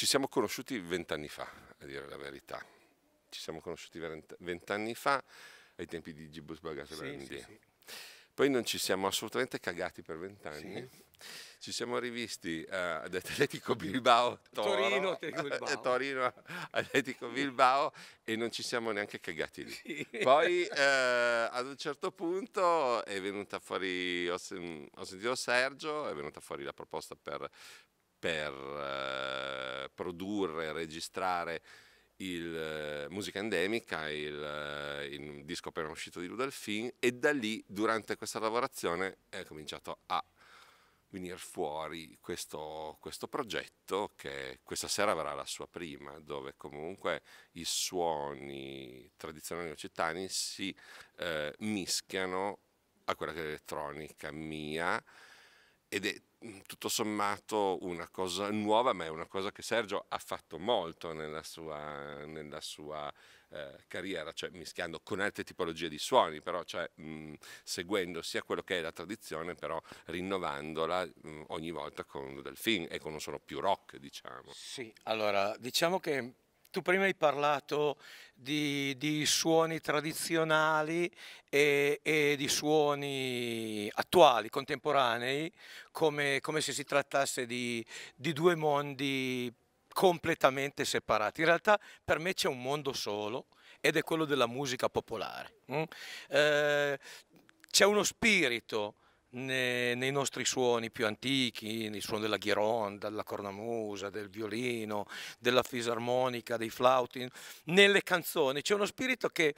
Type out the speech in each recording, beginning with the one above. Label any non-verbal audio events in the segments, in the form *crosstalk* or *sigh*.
Ci siamo conosciuti vent'anni fa, a dire la verità. Ci siamo conosciuti vent'anni fa, ai tempi di Gibus Bagasabrandi. Sì, sì, sì. Poi non ci siamo assolutamente cagati per vent'anni. Ci siamo rivisti uh, ad Atletico Bilbao, Toro, Torino, Atletico *laughs* Bilbao. Torino, Atletico Bilbao e non ci siamo neanche cagati lì. Poi uh, ad un certo punto è venuta fuori, ho, ho sentito Sergio, è venuta fuori la proposta per, per eh, produrre e registrare il, eh, musica endemica, il, eh, il, disco appena uscito di Ludolfin e da lì durante questa lavorazione è cominciato a venire fuori questo, questo, progetto che questa sera avrà la sua prima, dove comunque i suoni tradizionali occitani si eh, mischiano a quella che è l'elettronica mia ed è Mm, tutto sommato una cosa nuova, ma è una cosa che Sergio ha fatto molto nella sua, nella sua eh, carriera, cioè mischiando con altre tipologie di suoni, però cioè, mh, mm, seguendo sia quello che è la tradizione, però rinnovandola mh, mm, ogni volta con del film e con un suono più rock, diciamo. Sì, allora diciamo che tu prima hai parlato di, di suoni tradizionali e, e, di suoni attuali, contemporanei, come, come se si trattasse di, di due mondi completamente separati. In realtà per me c'è un mondo solo ed è quello della musica popolare. Mm? Eh, c'è uno spirito nei nostri suoni più antichi, il suono della ghironda, della cornamusa, del violino, della fisarmonica, dei flauti, nelle canzoni. C'è uno spirito che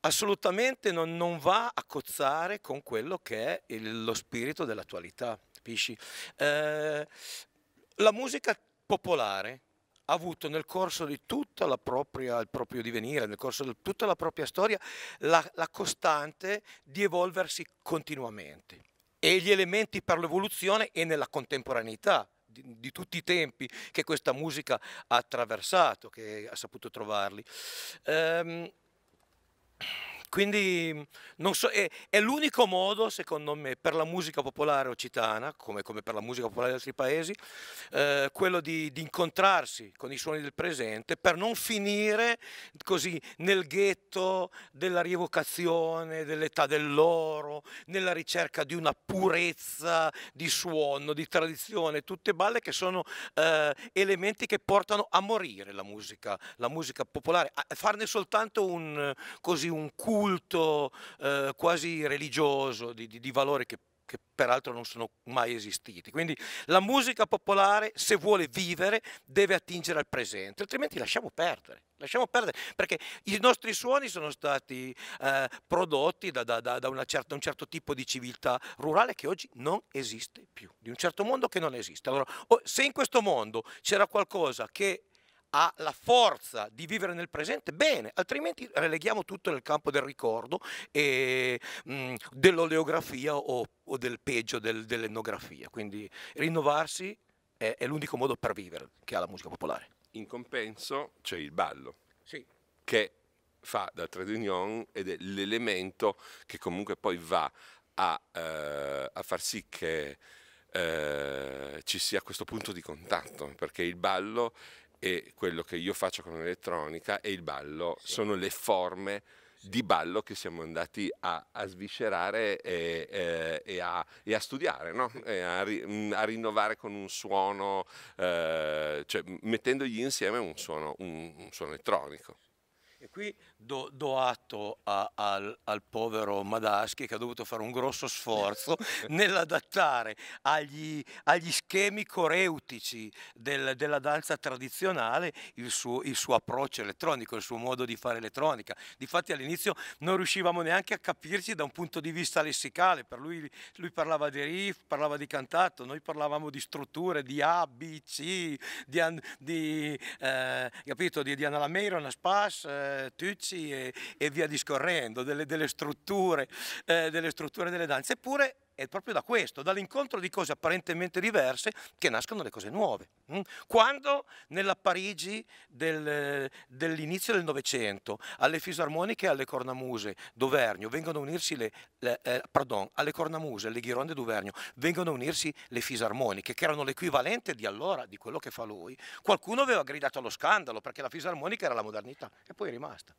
assolutamente non, non, va a cozzare con quello che è il, lo spirito dell'attualità, capisci? Eh, la musica popolare ha avuto nel corso di tutta la propria, il proprio divenire, nel corso di tutta la propria storia, la, la costante di evolversi continuamente e gli elementi per l'evoluzione e nella contemporaneità di, di, tutti i tempi che questa musica ha attraversato, che ha saputo trovarli. Ehm, quindi mhmm, so, è, è, l'unico modo, secondo me, per la musica popolare occitana, come, come per la musica popolare di altri paesi, eh, quello di, di, incontrarsi con i suoni del presente per non finire così nel ghetto della rievocazione dell'età dell'oro, nella ricerca di una purezza di suono, di tradizione, tutte balle che sono eh, elementi che portano a morire la musica, la musica popolare, a farne soltanto un, così, un culo culto eh, quasi religioso, di, di, di valori che, che peraltro non sono mai esistiti. Quindi la musica popolare, se vuole vivere, deve attingere al presente, altrimenti lasciamo perdere. Lasciamo perdere, perché i nostri suoni sono stati eh, prodotti da, da, da, certa, un certo tipo di civiltà rurale che oggi non esiste più, di un certo mondo che non esiste. Allora, se in questo mondo c'era qualcosa che ha la forza di vivere nel presente, bene, altrimenti releghiamo tutto nel campo del ricordo e mm, dell'oleografia o, o, del peggio del, dell'etnografia. Quindi rinnovarsi è, è l'unico modo per vivere che ha la musica popolare. In compenso c'è il ballo, sì. che fa da Tredunion ed è l'elemento che comunque poi va a, eh, a far sì che eh, ci sia questo punto di contatto, perché il ballo e quello che io faccio con l'elettronica e il ballo sì. sono le forme di ballo che siamo andati a, a sviscerare e, e, e, a, e, a, studiare, no? a, ri, mm, a, rinnovare con un suono, eh, cioè mettendogli insieme un suono, un, un suono elettronico. E qui do, do atto a, al, al, povero Madaschi che ha dovuto fare un grosso sforzo *laughs* nell'adattare agli, agli, schemi coreutici del, della danza tradizionale il suo, il suo, approccio elettronico, il suo modo di fare elettronica. Difatti all'inizio non riuscivamo neanche a capirci da un punto di vista lessicale, per lui, lui parlava di riff, parlava di cantato, noi parlavamo di strutture, di A, B, C, di, di, eh, capito, di, di Anna Lameira, una Spas. Eh, eh, Tucci e, e, via discorrendo, delle, delle strutture, eh, delle strutture delle danze. Eppure è proprio da questo, dall'incontro di cose apparentemente diverse che nascono le cose nuove. Mm? Quando nella Parigi del, dell'inizio del Novecento alle fisarmoniche e alle cornamuse d'Overnio vengono a unirsi le, le eh, pardon, alle cornamuse, alle ghironde d'Overnio vengono a unirsi le fisarmoniche che erano l'equivalente di allora di quello che fa lui, qualcuno aveva gridato allo scandalo perché la fisarmonica era la modernità e poi è rimasta.